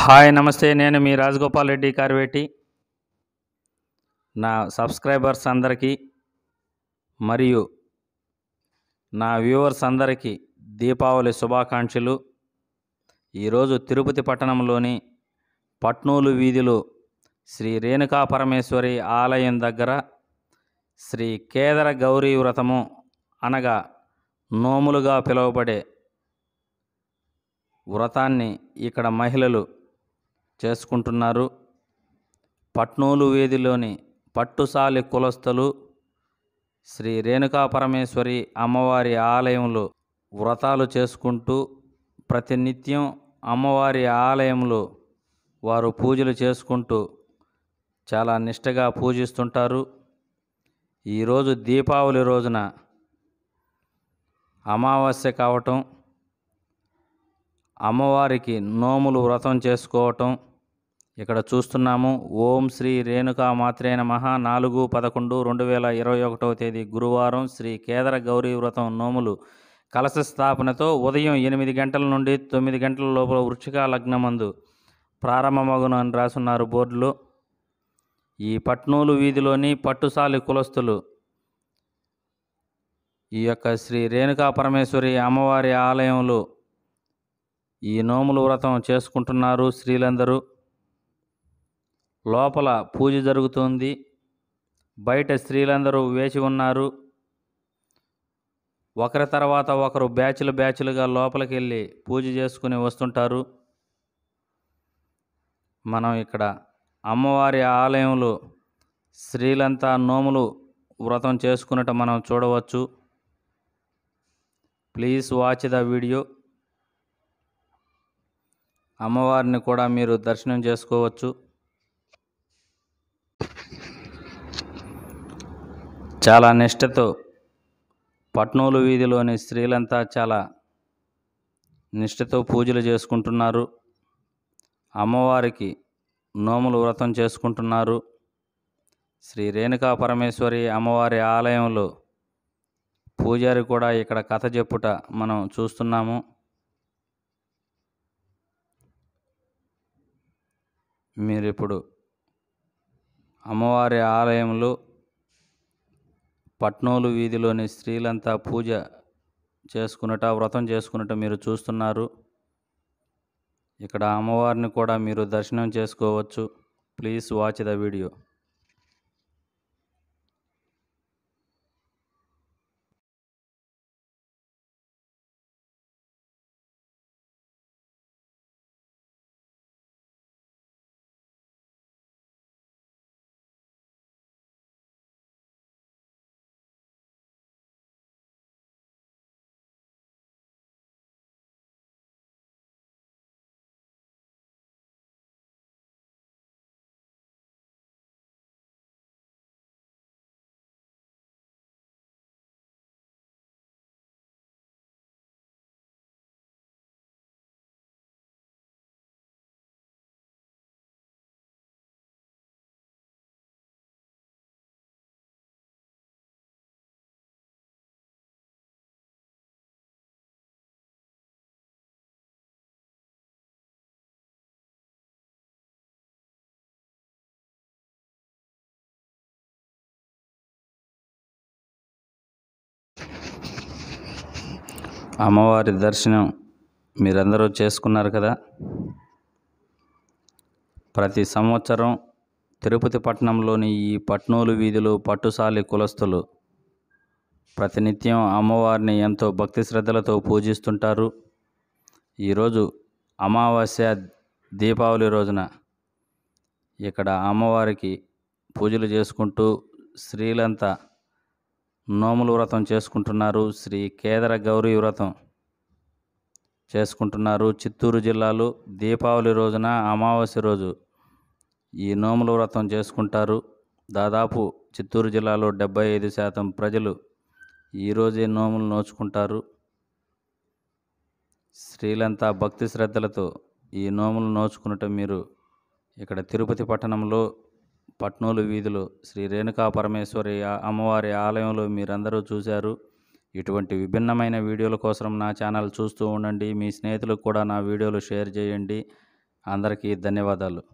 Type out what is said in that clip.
hi నమస్తే నేను మీ రాజగోపాల్ రెడ్డి కార్వేటి నా సబ్స్క్రైబర్స్ అందరికీ మరియు నా వ్యూవర్స్ అందరికీ దీపావళి శుభాకాంక్షలు ఈరోజు తిరుపతి పట్టణంలోని పట్నూలు వీధిలో శ్రీ రేణుకా పరమేశ్వరి ఆలయం దగ్గర శ్రీ కేదర గౌరీ వ్రతము అనగా నోములుగా పిలువబడే వ్రతాన్ని ఇక్కడ మహిళలు చేసుకుంటున్నారు పట్నూలు వీధిలోని పట్టుసాలి కులస్థులు శ్రీ రేణుకా పరమేశ్వరి అమ్మవారి ఆలయంలో వ్రతాలు చేసుకుంటూ ప్రతినిత్యం అమ్మవారి ఆలయంలో వారు పూజలు చేసుకుంటూ చాలా నిష్టగా పూజిస్తుంటారు ఈరోజు దీపావళి రోజున అమావాస్య కావటం అమ్మవారికి నోములు వ్రతం చేసుకోవటం ఇక్కడ చూస్తున్నాము ఓం శ్రీ రేణుకా మాత్రేన మహా నాలుగు పదకొండు రెండు వేల ఇరవై ఒకటవ తేదీ గురువారం శ్రీ కేదర గౌరీ వ్రతం నోములు కలశ స్థాపనతో ఉదయం ఎనిమిది గంటల నుండి తొమ్మిది గంటల లోపల వృక్షిక లగ్నమందు ప్రారంభమగును అని రాసున్నారు బోర్డులు ఈ పట్నూలు వీధిలోని పట్టుసాలి కులస్తులు ఈ యొక్క శ్రీ రేణుకా పరమేశ్వరి అమ్మవారి ఆలయంలో ఈ నోములు వ్రతం చేసుకుంటున్నారు స్త్రీలందరూ లోపల పూజ జరుగుతుంది బయట స్త్రీలందరూ వేచి ఉన్నారు ఒకరి తర్వాత ఒకరు బ్యాచ్లు బ్యాచ్లుగా లోపలికి వెళ్ళి పూజ చేసుకుని వస్తుంటారు మనం ఇక్కడ అమ్మవారి ఆలయంలో స్త్రీలంతా నోములు వ్రతం చేసుకున్నట్టు మనం చూడవచ్చు ప్లీజ్ వాచ్ ద వీడియో అమ్మవారిని కూడా మీరు దర్శనం చేసుకోవచ్చు చాలా నిష్ఠతో పట్నూలు వీధిలోని స్త్రీలంతా చాలా నిష్ఠతో పూజలు చేసుకుంటున్నారు అమ్మవారికి నోములు వ్రతం చేసుకుంటున్నారు శ్రీ రేణుకా పరమేశ్వరి అమ్మవారి ఆలయంలో పూజారి కూడా ఇక్కడ కథ చెప్పుట మనం చూస్తున్నాము మీరు ఇప్పుడు అమ్మవారి ఆలయంలో పట్నోలు వీధిలోని స్త్రీలంతా పూజ చేసుకున్నట వ్రతం చేసుకున్నట మీరు చూస్తున్నారు ఇక్కడ అమ్మవారిని కూడా మీరు దర్శనం చేసుకోవచ్చు ప్లీజ్ వాచ్ ద వీడియో అమ్మవారి దర్శనం మీరందరూ చేసుకున్నారు కదా ప్రతి సంవత్సరం తిరుపతి పట్టణంలోని ఈ పట్నూలు వీధులు పట్టుసాలి కులస్తులు ప్రతినిత్యం అమ్మవారిని ఎంతో భక్తి శ్రద్ధలతో పూజిస్తుంటారు ఈరోజు అమావాస్య దీపావళి రోజున ఇక్కడ అమ్మవారికి పూజలు చేసుకుంటూ స్త్రీలంతా నోములు వ్రతం చేసుకుంటున్నారు శ్రీ కేదర గౌరీ వ్రతం చేసుకుంటున్నారు చిత్తూరు జిల్లాలో దీపావళి రోజున అమావాస్య రోజు ఈ నోముల వ్రతం చేసుకుంటారు దాదాపు చిత్తూరు జిల్లాలో డెబ్బై ఐదు శాతం ప్రజలు ఈరోజే నోములు నోచుకుంటారు స్త్రీలంతా భక్తి శ్రద్ధలతో ఈ నోములు నోచుకునటం మీరు ఇక్కడ తిరుపతి పట్టణంలో పట్నూలు వీధులు శ్రీ రేణుకా పరమేశ్వరి అమ్మవారి ఆలయంలో మీరందరూ చూశారు ఇటువంటి విభిన్నమైన వీడియోల కోసం నా ఛానల్ చూస్తూ ఉండండి మీ స్నేహితులకు కూడా నా వీడియోలు షేర్ చేయండి అందరికీ ధన్యవాదాలు